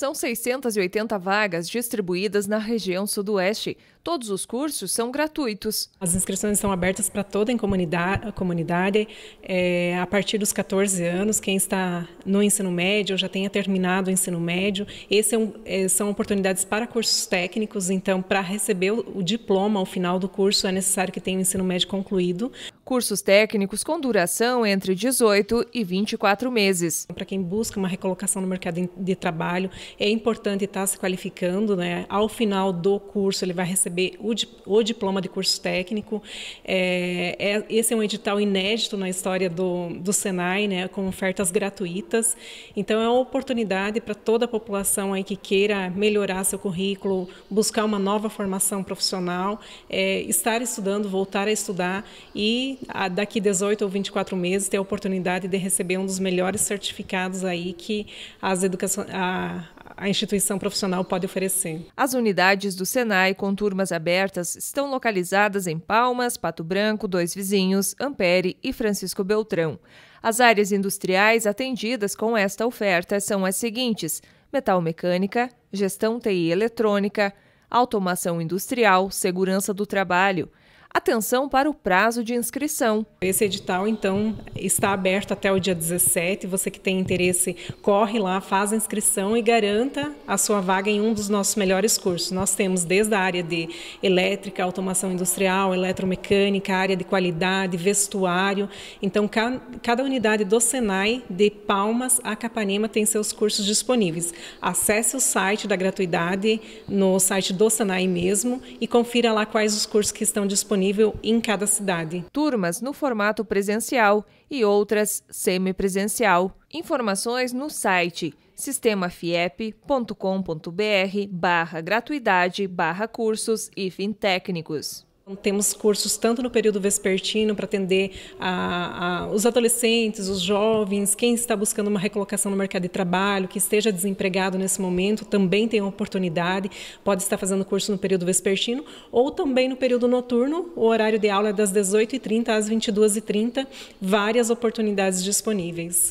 São 680 vagas distribuídas na região sudoeste. Todos os cursos são gratuitos. As inscrições são abertas para toda a comunidade, a comunidade é, a partir dos 14 anos. Quem está no ensino médio já tenha terminado o ensino médio. Essas é um, é, são oportunidades para cursos técnicos. Então, para receber o, o diploma ao final do curso, é necessário que tenha o ensino médio concluído cursos técnicos com duração entre 18 e 24 meses. Para quem busca uma recolocação no mercado de trabalho, é importante estar tá se qualificando. Né? Ao final do curso, ele vai receber o, o diploma de curso técnico. É, é, esse é um edital inédito na história do, do Senai, né? com ofertas gratuitas. Então, é uma oportunidade para toda a população aí que queira melhorar seu currículo, buscar uma nova formação profissional, é, estar estudando, voltar a estudar e daqui 18 ou 24 meses, ter a oportunidade de receber um dos melhores certificados aí que as educação, a, a instituição profissional pode oferecer. As unidades do Senai com turmas abertas estão localizadas em Palmas, Pato Branco, Dois Vizinhos, Ampere e Francisco Beltrão. As áreas industriais atendidas com esta oferta são as seguintes: metal mecânica, gestão TI eletrônica, automação industrial, segurança do trabalho atenção para o prazo de inscrição. Esse edital, então, está aberto até o dia 17. Você que tem interesse, corre lá, faz a inscrição e garanta a sua vaga em um dos nossos melhores cursos. Nós temos desde a área de elétrica, automação industrial, eletromecânica, área de qualidade, vestuário. Então, cada unidade do Senai, de Palmas a Capanema, tem seus cursos disponíveis. Acesse o site da gratuidade no site do Senai mesmo e confira lá quais os cursos que estão disponíveis disponível em cada cidade. Turmas no formato presencial e outras semipresencial. Informações no site sistemafiep.com.br barra gratuidade barra cursos e técnicos. Então, temos cursos tanto no período vespertino para atender a, a, os adolescentes, os jovens, quem está buscando uma recolocação no mercado de trabalho, que esteja desempregado nesse momento, também tem oportunidade, pode estar fazendo curso no período vespertino ou também no período noturno, o horário de aula é das 18h30 às 22h30, várias oportunidades disponíveis.